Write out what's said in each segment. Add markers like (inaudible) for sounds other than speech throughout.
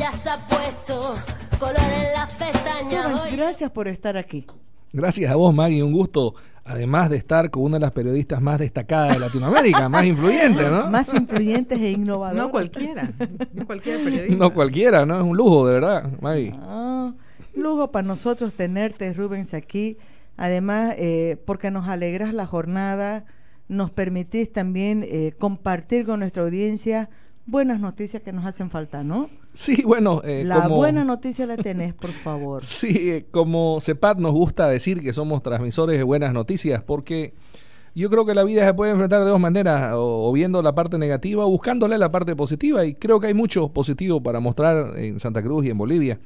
Ya se ha puesto color en las pestañas. gracias por estar aquí. Gracias a vos, Maggie. Un gusto, además de estar con una de las periodistas más destacadas de Latinoamérica, más influyente, ¿no? Más influyentes e innovadoras. No cualquiera. No cualquiera No cualquiera, ¿no? Es un lujo, de verdad, Maggie. Ah, lujo para nosotros tenerte, Rubens, aquí. Además, eh, porque nos alegras la jornada, nos permitís también eh, compartir con nuestra audiencia buenas noticias que nos hacen falta, ¿no? Sí, bueno. Eh, la buena noticia la tenés, por favor. (laughs) sí, eh, como CEPAT nos gusta decir que somos transmisores de buenas noticias, porque yo creo que la vida se puede enfrentar de dos maneras, o, viendo la parte negativa, o buscándole la parte positiva, y creo que hay mucho positivo para mostrar en Santa Cruz y en Bolivia.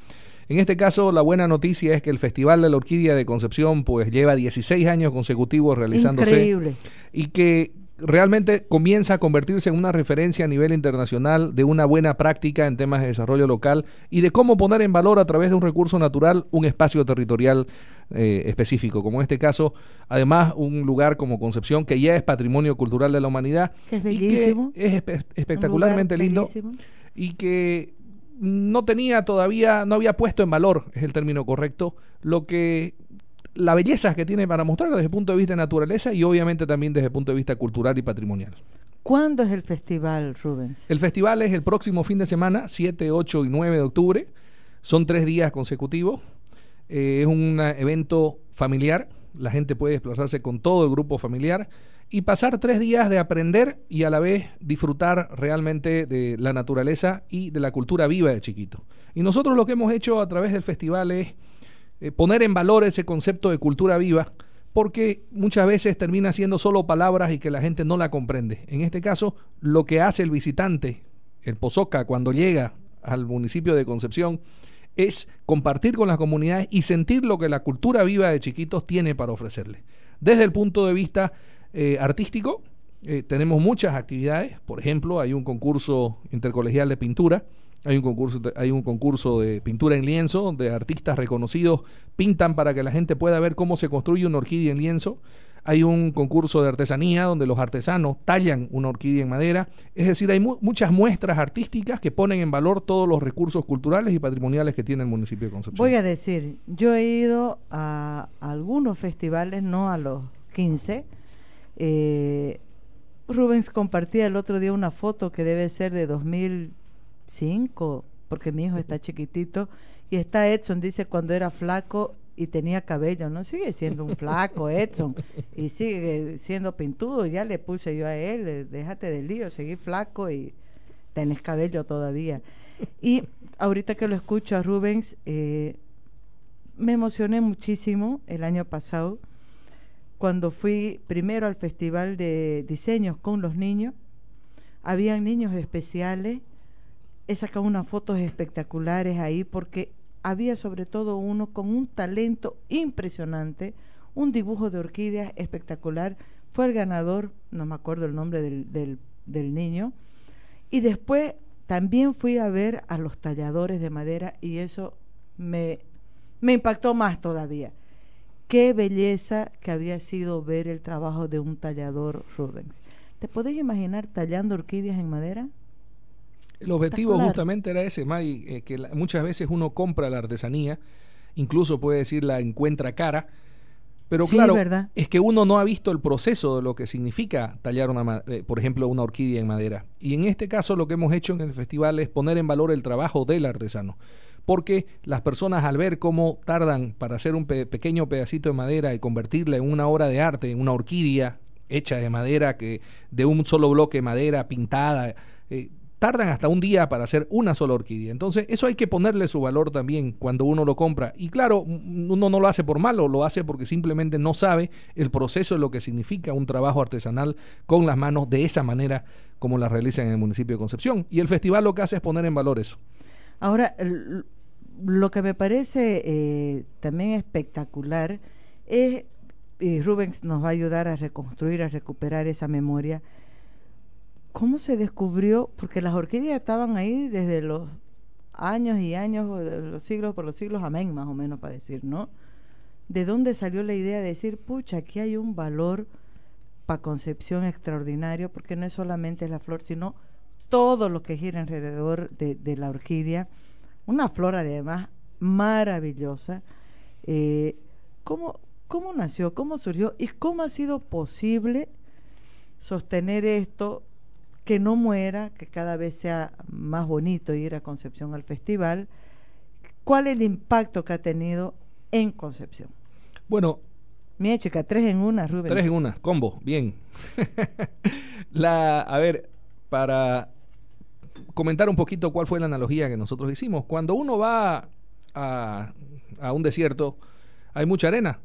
En este caso, la buena noticia es que el Festival de la Orquídea de Concepción pues lleva 16 años consecutivos realizándose. Increíble. Y que realmente comienza a convertirse en una referencia a nivel internacional de una buena práctica en temas de desarrollo local y de cómo poner en valor a través de un recurso natural un espacio territorial eh, específico, como en este caso, además un lugar como Concepción, que ya es patrimonio cultural de la humanidad. es bellísimo. es espectacularmente lindo. Y que no tenía todavía, no había puesto en valor, es el término correcto, lo que la belleza que tiene para mostrar desde el punto de vista de naturaleza y obviamente también desde el punto de vista cultural y patrimonial. ¿Cuándo es el festival, Rubens? El festival es el próximo fin de semana, 7, 8 y 9 de octubre. Son tres días consecutivos. Eh, es un evento familiar. La gente puede desplazarse con todo el grupo familiar y pasar tres días de aprender y a la vez disfrutar realmente de la naturaleza y de la cultura viva de Chiquito. Y nosotros lo que hemos hecho a través del festival es eh, poner en valor ese concepto de cultura viva, porque muchas veces termina siendo solo palabras y que la gente no la comprende. En este caso, lo que hace el visitante, el Pozoca, cuando llega al municipio de Concepción, es compartir con las comunidades y sentir lo que la cultura viva de chiquitos tiene para ofrecerles. Desde el punto de vista eh, artístico, eh, tenemos muchas actividades, por ejemplo, hay un concurso intercolegial de pintura, hay un concurso, hay un concurso de pintura en lienzo donde artistas reconocidos pintan para que la gente pueda ver cómo se construye una orquídea en lienzo. Hay un concurso de artesanía donde los artesanos tallan una orquídea en madera. Es decir, hay muchas muestras artísticas que ponen en valor todos los recursos culturales y patrimoniales que tiene el municipio de Concepción. Voy a decir, yo he ido a algunos festivales, no a los 15. Eh, Rubens compartía el otro día una foto que debe ser de 2000 Cinco, porque mi hijo está chiquitito. Y está Edson, dice, cuando era flaco y tenía cabello, no sigue siendo un flaco (laughs) Edson y sigue siendo pintudo, ya le puse yo a él, eh, déjate del lío, seguí flaco y tenés cabello todavía. Y ahorita que lo escucho a Rubens, eh, me emocioné muchísimo el año pasado cuando fui primero al Festival de Diseños con los niños. Habían niños especiales he sacado unas fotos espectaculares ahí porque había sobre todo uno con un talento impresionante, un dibujo de orquídeas espectacular. Fue el ganador, no me acuerdo el nombre del, del, niño. Y después también fui a ver a los talladores de madera y eso me, me impactó más todavía. Qué belleza que había sido ver el trabajo de un tallador Rubens. ¿Te podés imaginar tallando orquídeas en madera? El objetivo justamente era ese, May, eh, que muchas veces uno compra la artesanía, incluso puede decir la encuentra cara, pero claro, es que uno no ha visto el proceso de lo que significa tallar, una, eh, por ejemplo, una orquídea en madera. Y en este caso lo que hemos hecho en el festival es poner en valor el trabajo del artesano. Porque las personas al ver cómo tardan para hacer un pequeño pedacito de madera y convertirla en una obra de arte, en una orquídea hecha de madera, que de un solo bloque de madera pintada, eh, tardan hasta un día para hacer una sola orquídea. Entonces, eso hay que ponerle su valor también cuando uno lo compra. Y claro, mm, uno no lo hace por malo, lo hace porque simplemente no sabe el proceso de lo que significa un trabajo artesanal con las manos de esa manera como la realizan en el municipio de Concepción. Y el festival lo que hace es poner en valor eso. Ahora, lo que me parece eh, también espectacular es, y eh, Rubens nos va a ayudar a reconstruir, a recuperar esa memoria ¿Cómo se descubrió? Porque las orquídeas estaban ahí desde los años y años, o de los siglos por los siglos, amén, más o menos, para decir, ¿no? ¿De dónde salió la idea de decir, pucha, aquí hay un valor para concepción extraordinario, porque no es solamente la flor, sino todo lo que gira alrededor de, la orquídea? Una flor, además, maravillosa. Eh, ¿cómo, ¿Cómo nació? ¿Cómo surgió? ¿Y cómo ha sido posible sostener esto que no muera, que cada vez sea más bonito ir a Concepción al festival. ¿Cuál es el impacto que ha tenido en Concepción? Bueno. Mira, chica, tres en una, Rubén. Tres en una, combo, bien. (laughs) la, a ver, para comentar un poquito cuál fue la analogía que nosotros hicimos. Cuando uno va a un desierto, hay mucha arena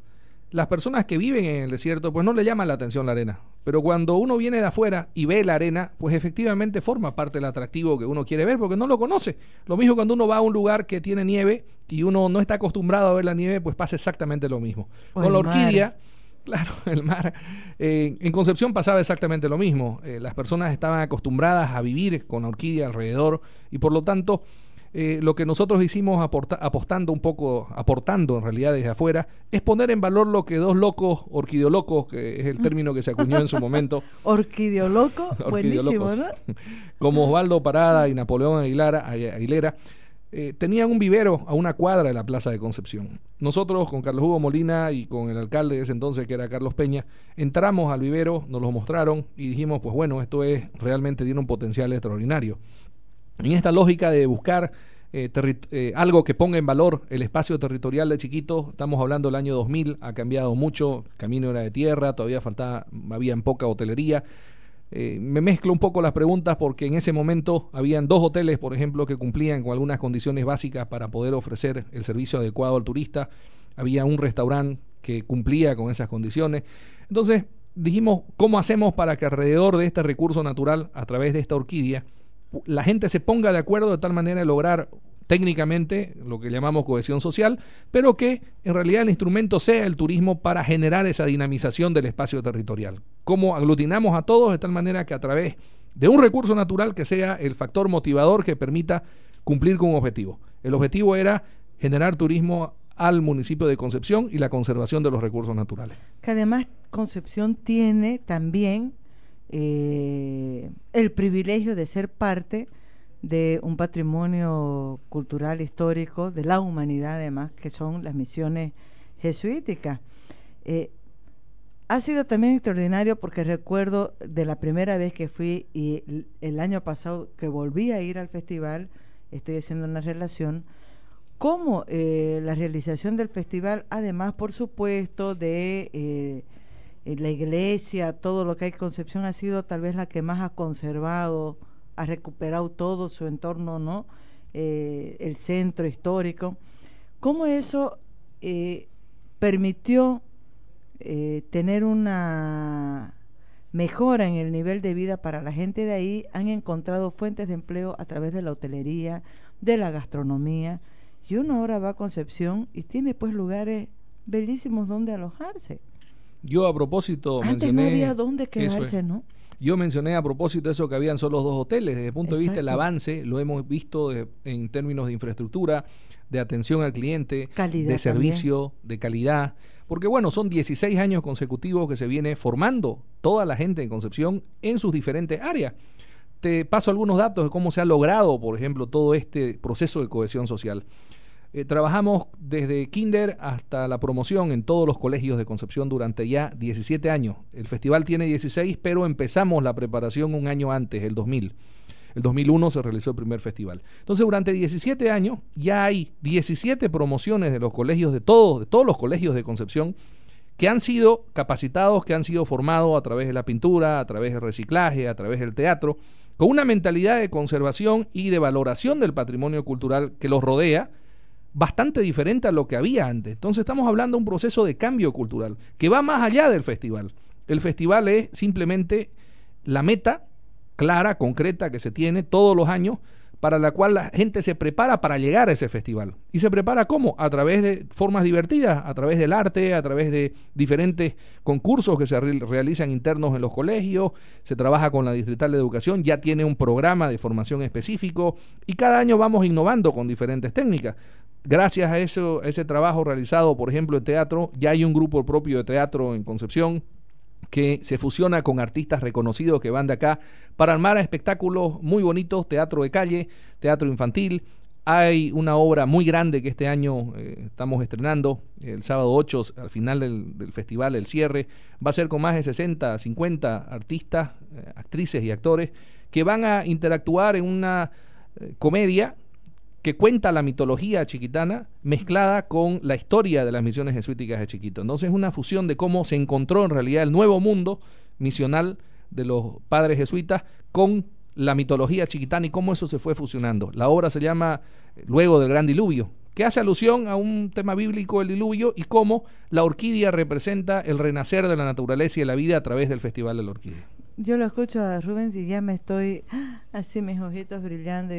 las personas que viven en el desierto, pues no le llama la atención la arena. Pero cuando uno viene de afuera y ve la arena, pues efectivamente forma parte del atractivo que uno quiere ver porque no lo conoce. Lo mismo cuando uno va a un lugar que tiene nieve y uno no está acostumbrado a ver la nieve, pues pasa exactamente lo mismo. Con la orquídea. (laughs) Claro, el mar. en Concepción pasaba exactamente lo mismo. Eh, las personas estaban acostumbradas a vivir con orquídea alrededor y por lo tanto eh, lo que nosotros hicimos apostando un poco, aportando en realidad desde afuera, es poner en valor lo que dos locos, orquideolocos, que es el término que se acuñó en su momento. (laughs) Orquideoloco, (laughs) buenísimo, ¿no? Como Osvaldo Parada y Napoleón Aguilara, Aguilera. Eh, tenían un vivero a una cuadra de la Plaza de Concepción. Nosotros con Carlos Hugo Molina y con el alcalde de ese entonces, que era Carlos Peña, entramos al vivero, nos lo mostraron y dijimos, pues bueno, esto es realmente tiene un potencial extraordinario en esta lógica de buscar eh, eh, algo que ponga en valor el espacio territorial de Chiquito. Estamos hablando del año 2000, ha cambiado mucho, el camino era de tierra, todavía faltaba, había poca hotelería. Eh, me mezclo un poco las preguntas porque en ese momento habían dos hoteles, por ejemplo, que cumplían con algunas condiciones básicas para poder ofrecer el servicio adecuado al turista. Había un restaurante que cumplía con esas condiciones. Entonces dijimos, ¿cómo hacemos para que alrededor de este recurso natural, a través de esta orquídea, la gente se ponga de acuerdo de tal manera de lograr técnicamente lo que llamamos cohesión social, pero que en realidad el instrumento sea el turismo para generar esa dinamización del espacio territorial. Cómo aglutinamos a todos de tal manera que a través de un recurso natural que sea el factor motivador que permita cumplir con un objetivo. El objetivo era generar turismo al municipio de Concepción y la conservación de los recursos naturales. Que además Concepción tiene también eh, el privilegio de ser parte de un patrimonio cultural histórico de la humanidad además que son las misiones jesuíticas eh, ha sido también extraordinario porque recuerdo de la primera vez que fui y el, año pasado que volví a ir al festival estoy haciendo una relación cómo eh, la realización del festival además por supuesto de eh, la iglesia, todo lo que hay Concepción ha sido tal vez la que más ha conservado, ha recuperado todo su entorno, ¿no? Eh, el centro histórico. ¿Cómo eso eh, permitió tener una mejora en el nivel de vida para la gente de ahí? Han encontrado fuentes de empleo a través de la hotelería, de la gastronomía. Y uno ahora va a Concepción y tiene pues lugares bellísimos donde alojarse. Yo a propósito Antes mencioné... no había dónde eh. quedarse, ¿no? Yo mencioné a propósito eso que habían solo dos hoteles. Desde el punto de vista del avance, lo hemos visto en términos de infraestructura, de atención al cliente, de servicio, de calidad. Porque bueno, son 16 años consecutivos que se viene formando toda la gente en Concepción en sus diferentes áreas. Te paso algunos datos de cómo se ha logrado, por ejemplo, todo este proceso de cohesión social. Eh, trabajamos desde kinder hasta la promoción en todos los colegios de Concepción durante ya 17 años. El festival tiene 16, pero empezamos la preparación un año antes, el 2000. El 2001 se realizó el primer festival. Entonces, durante 17 años ya hay 17 promociones de los colegios de todos, de todos los colegios de Concepción que han sido capacitados, que han sido formados a través de la pintura, a través del reciclaje, a través del teatro, con una mentalidad de conservación y de valoración del patrimonio cultural que los rodea bastante diferente a lo que había antes. Entonces estamos hablando de un proceso de cambio cultural que va más allá del festival. El festival es simplemente la meta clara, concreta que se tiene todos los años para la cual la gente se prepara para llegar a ese festival. ¿Y se prepara cómo? A través de formas divertidas, a través del arte, a través de diferentes concursos que se realizan internos en los colegios, se trabaja con la Distrital de Educación, ya tiene un programa de formación específico y cada año vamos innovando con diferentes técnicas gracias a, eso, ese trabajo realizado, por ejemplo, en teatro, ya hay un grupo propio de teatro en Concepción que se fusiona con artistas reconocidos que van de acá para armar espectáculos muy bonitos, teatro de calle, teatro infantil. Hay una obra muy grande que este año eh, estamos estrenando, el sábado 8, al final del, festival, el cierre, va a ser con más de 60, 50 artistas, eh, actrices y actores que van a interactuar en una eh, comedia que cuenta la mitología chiquitana mezclada con la historia de las misiones jesuíticas de Chiquito. Entonces es una fusión de cómo se encontró en realidad el nuevo mundo misional de los padres jesuitas con la mitología chiquitana y cómo eso se fue fusionando. La obra se llama eh, Luego del Gran Diluvio, que hace alusión a un tema bíblico, el diluvio, y cómo la orquídea representa el renacer de la naturaleza y la vida a través del Festival de la Orquídea. Yo lo escucho a Rubens y ya me estoy ¡ah! así mis ojitos brillando.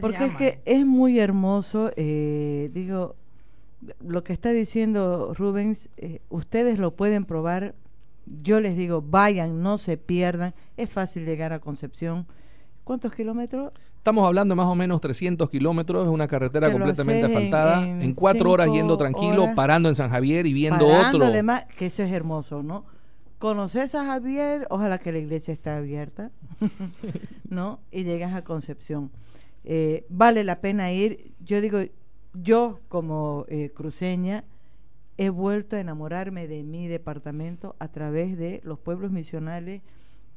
Porque es que ¿eh? es muy hermoso, eh, digo, lo que está diciendo Rubens, eh, ustedes lo pueden probar, yo les digo, vayan, no se pierdan, es fácil llegar a Concepción. ¿Cuántos kilómetros? Estamos hablando más o menos 300 kilómetros, es una carretera completamente asfaltada, en, cuatro horas yendo tranquilo, parando en San Javier y viendo otro. Además, que eso es hermoso, ¿no? Conoces a Javier, ojalá que la iglesia esté abierta, (laughs) ¿no? Y llegas a Concepción. Eh, vale la pena ir. Yo digo, yo como eh, cruceña he vuelto a enamorarme de mi departamento a través de los pueblos misionales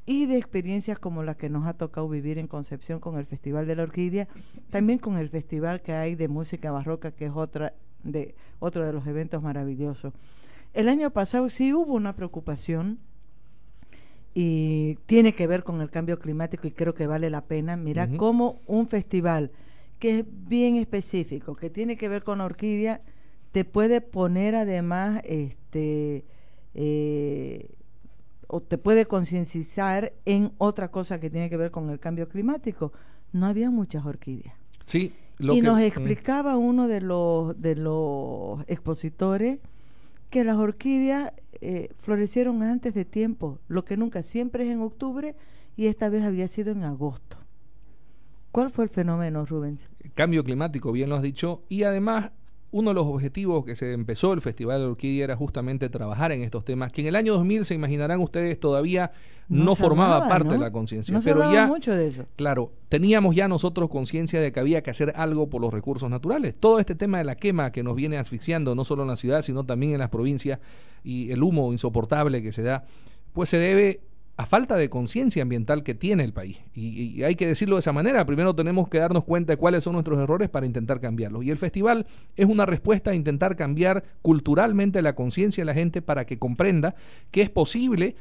y de experiencias como las que nos ha tocado vivir en Concepción con el Festival de la Orquídea, también con el festival que hay de música barroca, que es otra de, otro de los eventos maravillosos. El año pasado sí hubo una preocupación y tiene que ver con el cambio climático y creo que vale la pena. Mira cómo un festival que es bien específico, que tiene que ver con orquídea, te puede poner además, este, eh, o te puede concienciar en otra cosa que tiene que ver con el cambio climático. No había muchas orquídeas. Sí. y nos explicaba uno de los, de los expositores que las orquídeas eh, florecieron antes de tiempo, lo que nunca siempre es en octubre y esta vez había sido en agosto. ¿Cuál fue el fenómeno, Rubens? Cambio climático, bien lo has dicho, y además uno de los objetivos que se empezó el Festival de Orquídea era justamente trabajar en estos temas, que en el año 2000, se imaginarán ustedes, todavía no, formaba parte de la conciencia. pero ya, de claro, teníamos ya nosotros conciencia de que había que hacer algo por los recursos naturales. Todo este tema de la quema que nos viene asfixiando, no solo en la ciudad, sino también en las provincias, y el humo insoportable que se da, pues se debe falta de conciencia ambiental que tiene el país. Y, hay que decirlo de esa manera. Primero tenemos que darnos cuenta de cuáles son nuestros errores para intentar cambiarlos. Y el festival es una respuesta a intentar cambiar culturalmente la conciencia de la gente para que comprenda que es posible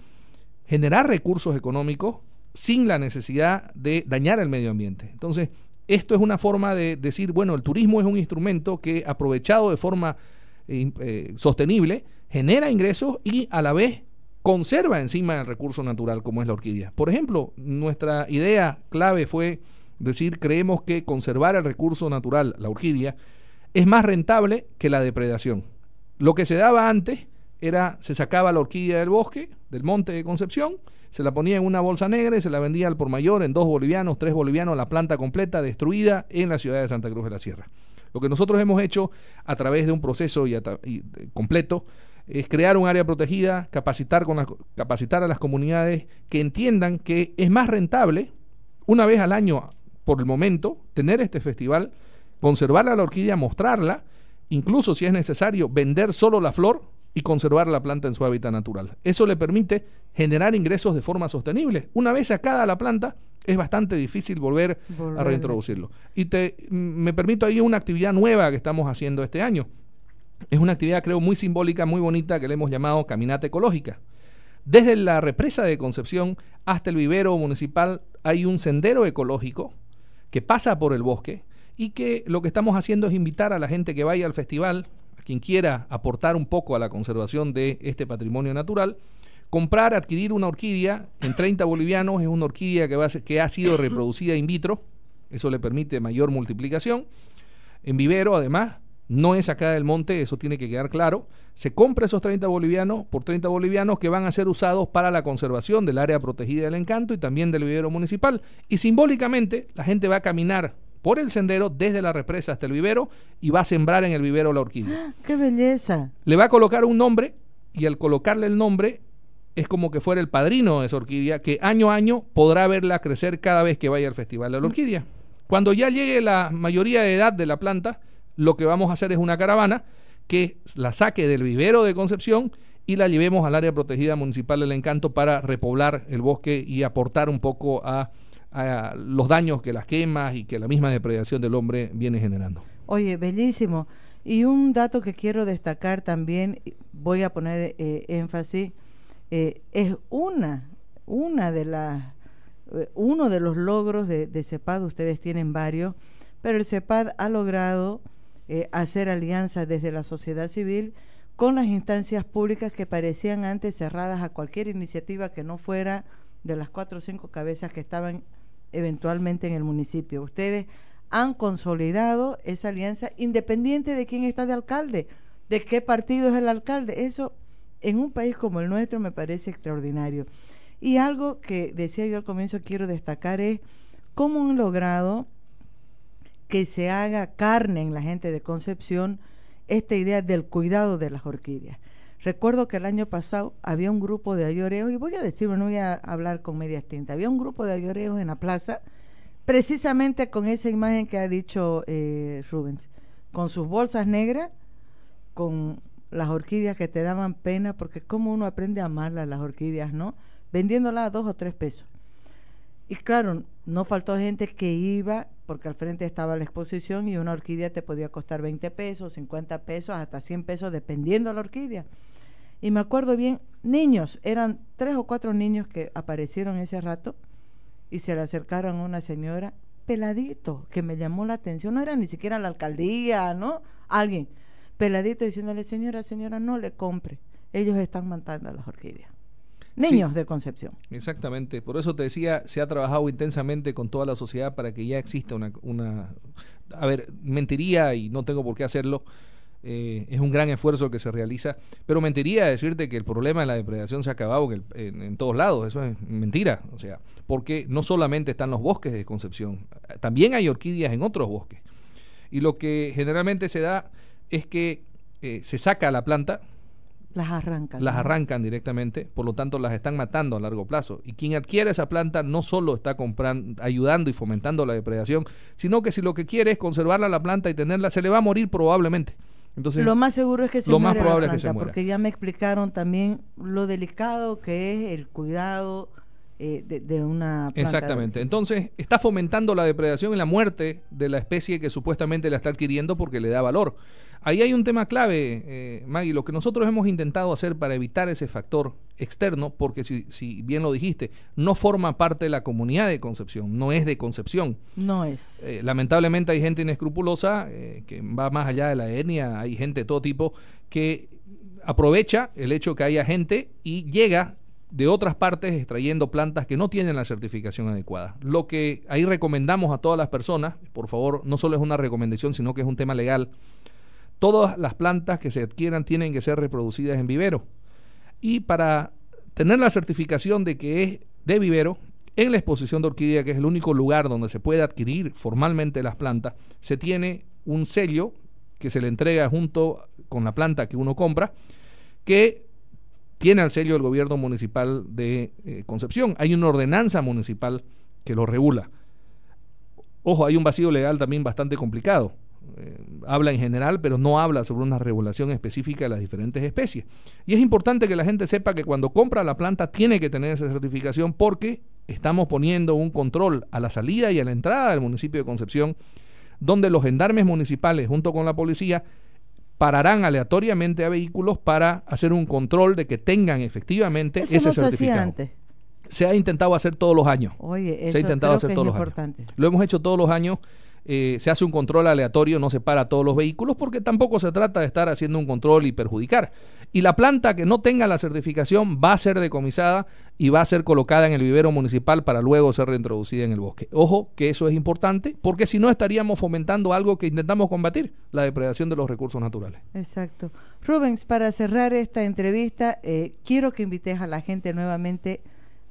generar recursos económicos sin la necesidad de dañar el medio ambiente. Entonces, esto es una forma de decir, bueno, el turismo es un instrumento que aprovechado de forma eh, eh, sostenible genera ingresos y a la vez conserva encima el recurso natural como es la orquídea. Por ejemplo, nuestra idea clave fue decir, creemos que conservar el recurso natural, la orquídea, es más rentable que la depredación. Lo que se daba antes era, se sacaba la orquídea del bosque, del monte de Concepción, se la ponía en una bolsa negra y se la vendía al por mayor en dos bolivianos, tres bolivianos, la planta completa destruida en la ciudad de Santa Cruz de la Sierra. Lo que nosotros hemos hecho a través de un proceso y, eh, completo es crear un área protegida, capacitar, con capacitar a las comunidades que entiendan que es más rentable una vez al año por el momento tener este festival, conservar la orquídea, mostrarla, incluso si es necesario vender solo la flor y conservar la planta en su hábitat natural. Eso le permite generar ingresos de forma sostenible. Una vez sacada la planta, es bastante difícil volver, a reintroducirlo. Y te, mm, me permito ahí una actividad nueva que estamos haciendo este año. Es una actividad, creo, muy simbólica, muy bonita, que le hemos llamado Caminata Ecológica. Desde la represa de Concepción hasta el vivero municipal hay un sendero ecológico que pasa por el bosque y que lo que estamos haciendo es invitar a la gente que vaya al festival, quien quiera aportar un poco a la conservación de este patrimonio natural, comprar, adquirir una orquídea en 30 bolivianos, es una orquídea que, que ha sido reproducida in vitro, eso le permite mayor multiplicación. En vivero, además, no es acá del monte, eso tiene que quedar claro. Se compra esos 30 bolivianos por 30 bolivianos que van a ser usados para la conservación del área protegida del encanto y también del vivero municipal. Y simbólicamente, la gente va a caminar por el sendero desde la represa hasta el vivero y va a sembrar en el vivero la orquídea. Ah, ¡Qué belleza! Le va a colocar un nombre y al colocarle el nombre es como que fuera el padrino de esa orquídea que año a año podrá verla crecer cada vez que vaya al festival de la orquídea. Cuando ya llegue la mayoría de edad de la planta, lo que vamos a hacer es una caravana que la saque del vivero de Concepción y la llevemos al área protegida municipal del Encanto para repoblar el bosque y aportar un poco a los daños que las quemas y que la misma depredación del hombre viene generando. Oye, bellísimo. Y un dato que quiero destacar también, voy a poner eh, énfasis, eh, es una, una de las, eh, uno de los logros de, de, CEPAD, ustedes tienen varios, pero el CEPAD ha logrado hacer alianzas desde la sociedad civil con las instancias públicas que parecían antes cerradas a cualquier iniciativa que no fuera de las cuatro o cinco cabezas que estaban eventualmente en el municipio. Ustedes han consolidado esa alianza independiente de quién está de alcalde, de qué partido es el alcalde. Eso en un país como el nuestro me parece extraordinario. Y algo que decía yo al comienzo quiero destacar es cómo han logrado que se haga carne en la gente de Concepción esta idea del cuidado de las orquídeas. Recuerdo que el año pasado había un grupo de ayoreos, y voy a decirlo, no voy a hablar con medias tintas, había un grupo de ayoreos en la plaza, precisamente con esa imagen que ha dicho eh, Rubens, con sus bolsas negras, con las orquídeas que te daban pena, porque como uno aprende a amarlas las orquídeas, ¿no? Vendiéndolas a dos o tres pesos. Y claro, no faltó gente que iba, porque al frente estaba la exposición y una orquídea te podía costar 20 pesos, 50 pesos, hasta 100 pesos, dependiendo de la orquídea. Y me acuerdo bien, niños, eran tres o cuatro niños que aparecieron ese rato y se le acercaron a una señora peladito, que me llamó la atención, no era ni siquiera la alcaldía, ¿no? Alguien, peladito diciéndole, señora, señora, no le compre, ellos están matando a las orquídeas. Niños de Concepción. Exactamente. Por eso te decía, se ha trabajado intensamente con toda la sociedad para que ya exista una, una... A ver, mentiría y no tengo por qué hacerlo eh, es un gran esfuerzo que se realiza, pero mentiría decirte que el problema de la depredación se ha acabado en, todos lados, eso es mentira, o sea, porque no solamente están los bosques de Concepción, también hay orquídeas en otros bosques. Y lo que generalmente se da es que eh, se saca la planta, las arrancan. Las arrancan directamente, por lo tanto las están matando a largo plazo. Y quien adquiere esa planta no solo está comprando, ayudando y fomentando la depredación, sino que si lo que quiere es conservarla la planta y tenerla, se le va a morir probablemente lo más seguro es que se lo más probable planta, es que se muera. porque ya me explicaron también lo delicado que es el cuidado eh, de, una... Exactamente. Entonces, está fomentando la depredación y la muerte de la especie que supuestamente la está adquiriendo porque le da valor. Ahí hay un tema clave, eh, Maggie, lo que nosotros hemos intentado hacer para evitar ese factor externo, porque si, bien lo dijiste, no forma parte de la comunidad de Concepción, no es de Concepción. No es. Eh, lamentablemente hay gente inescrupulosa que va más allá de la etnia, hay gente de todo tipo que aprovecha el hecho que haya gente y llega de otras partes extrayendo plantas que no tienen la certificación adecuada. Lo que ahí recomendamos a todas las personas, por favor, no solo es una recomendación, sino que es un tema legal, todas las plantas que se adquieran tienen que ser reproducidas en vivero. Y para tener la certificación de que es de vivero, en la exposición de orquídea, que es el único lugar donde se puede adquirir formalmente las plantas, se tiene un sello que se le entrega junto con la planta que uno compra, que tiene al sello el gobierno municipal de eh, Concepción. Hay una ordenanza municipal que lo regula. Ojo, hay un vacío legal también bastante complicado. Eh, habla en general, pero no habla sobre una regulación específica de las diferentes especies. Y es importante que la gente sepa que cuando compra la planta tiene que tener esa certificación porque estamos poniendo un control a la salida y a la entrada del municipio de Concepción, donde los gendarmes municipales junto con la policía pararán aleatoriamente a vehículos para hacer un control de que tengan efectivamente ese certificado. Se, ha intentado hacer todos los años. Oye, eso se ha intentado hacer todos los importante. Lo hemos hecho todos los años eh, se hace un control aleatorio, no se para todos los vehículos, porque tampoco se trata de estar haciendo un control y perjudicar. Y la planta que no tenga la certificación va a ser decomisada y va a ser colocada en el vivero municipal para luego ser reintroducida en el bosque. Ojo que eso es importante, porque si no estaríamos fomentando algo que intentamos combatir, la depredación de los recursos naturales. Exacto. Rubens, para cerrar esta entrevista, eh, quiero que invites a la gente nuevamente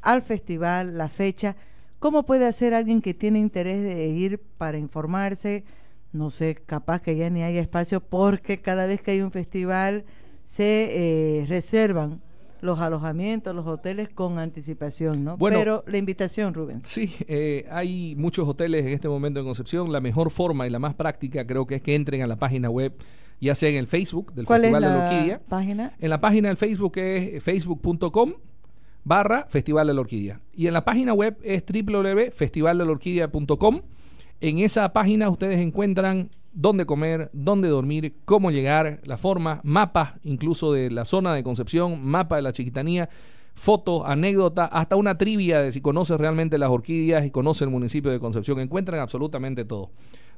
al festival, la fecha ¿Cómo puede hacer alguien que tiene interés de ir para informarse? No sé, capaz que ya ni haya espacio porque cada vez que hay un festival se eh, reservan los alojamientos, los hoteles con anticipación, ¿no? Bueno, Pero la invitación, Rubén. Sí, eh, hay muchos hoteles en este momento en Concepción. La mejor forma y la más práctica creo que es que entren a la página web, ya sea en el Facebook del ¿Cuál Festival es la página? En la página del Facebook que es eh, facebook.com barra Festival de la Orquídea. Y en la página web es www.festivaldelorquídea.com. En esa página ustedes encuentran dónde comer, dónde dormir, cómo llegar, la forma, mapas incluso de la zona de Concepción, mapa de la chiquitanía, fotos, anécdotas, hasta una trivia de si conoces realmente las orquídeas y conoces el municipio de Concepción. Encuentran absolutamente todo.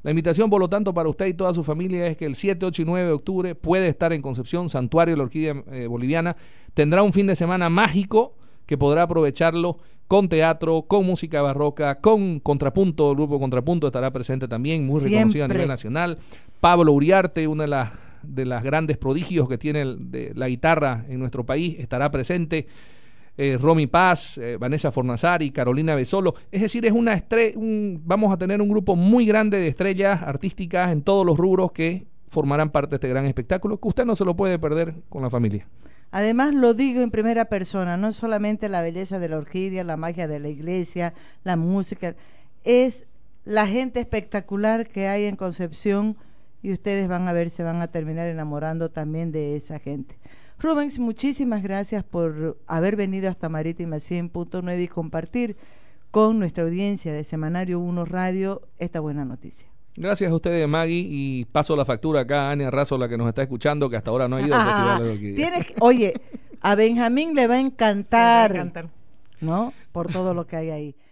La invitación, por lo tanto, para usted y toda su familia es que el 7, 8 y 9 de octubre puede estar en Concepción, Santuario de la Orquídea eh, Boliviana. Tendrá un fin de semana mágico que podrá aprovecharlo con teatro, con música barroca, con contrapunto, el grupo Contrapunto estará presente también, muy reconocido a nivel nacional. Pablo Uriarte, una de las grandes prodigios que tiene la guitarra en nuestro país, estará presente. Eh, Romy Paz, eh, Vanessa Fornazari, Carolina Besolo. Es decir, es una vamos a tener un grupo muy grande de estrellas artísticas en todos los rubros que formarán parte de este gran espectáculo que usted no se lo puede perder con la familia. Además lo digo en primera persona, no solamente la belleza de la orquídea, la magia de la iglesia, la música, es la gente espectacular que hay en Concepción y ustedes van a ver, se van a terminar enamorando también de esa gente. Rubens, muchísimas gracias por haber venido hasta Marítima 100.9 y compartir con nuestra audiencia de Semanario 1 Radio esta buena noticia. Gracias a ustedes, Maggie. Y paso la factura acá a Ania Razo, la que nos está escuchando, que hasta ahora no ha ido a Oye, a Benjamín le Va a (laughs) encantar. ¿No? Por todo lo que hay ahí.